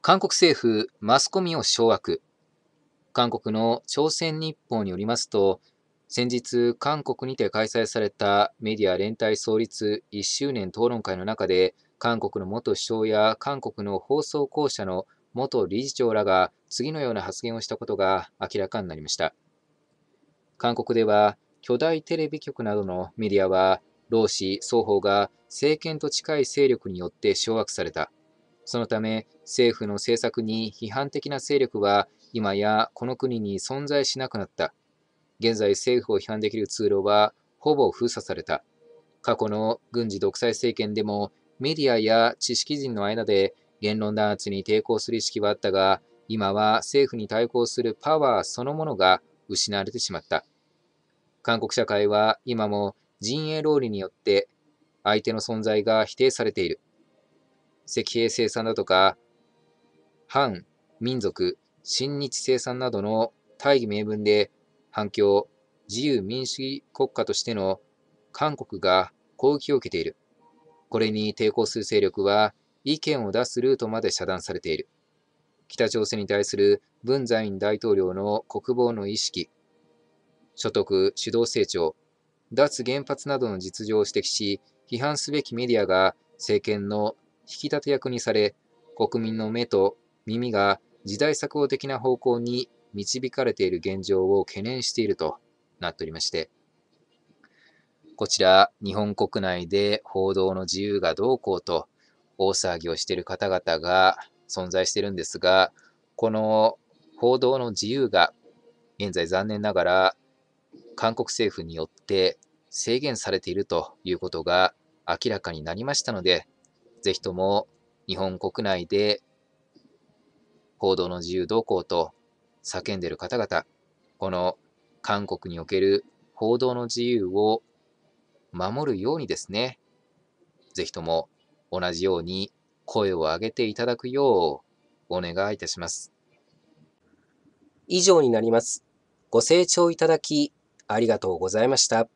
韓国政府、マスコミを掌握。韓国の朝鮮日報によりますと、先日、韓国にて開催されたメディア連帯創立1周年討論会の中で、韓国の元首相や韓国の放送公社の元理事長らが次のような発言をしたことが明らかになりました。韓国では、巨大テレビ局などのメディアは、労使双方が政権と近い勢力によって掌握された。そのため、政府の政策に批判的な勢力は今やこの国に存在しなくなった。現在政府を批判できる通路はほぼ封鎖された。過去の軍事独裁政権でもメディアや知識人の間で言論弾圧に抵抗する意識はあったが、今は政府に対抗するパワーそのものが失われてしまった。韓国社会は今も陣営論理によって相手の存在が否定されている。石兵生産だとか、反民族、親日生産などの大義名分で反響、自由民主主義国家としての韓国が攻撃を受けている。これに抵抗する勢力は意見を出すルートまで遮断されている。北朝鮮に対する文在寅大統領の国防の意識、所得、主導成長、脱原発などの実情を指摘し、批判すべきメディアが政権の引き立て役にされ、国民の目と耳が時代錯誤的な方向に導かれている現状を懸念しているとなっておりまして、こちら、日本国内で報道の自由がどうこうと大騒ぎをしている方々が存在しているんですが、この報道の自由が現在残念ながら韓国政府によって制限されているということが明らかになりましたので、ぜひとも日本国内で報道の自由動向と叫んでいる方々、この韓国における報道の自由を守るようにですね、ぜひとも同じように声を上げていただくようお願いいたします。以上になります。ご清聴いただきありがとうございました。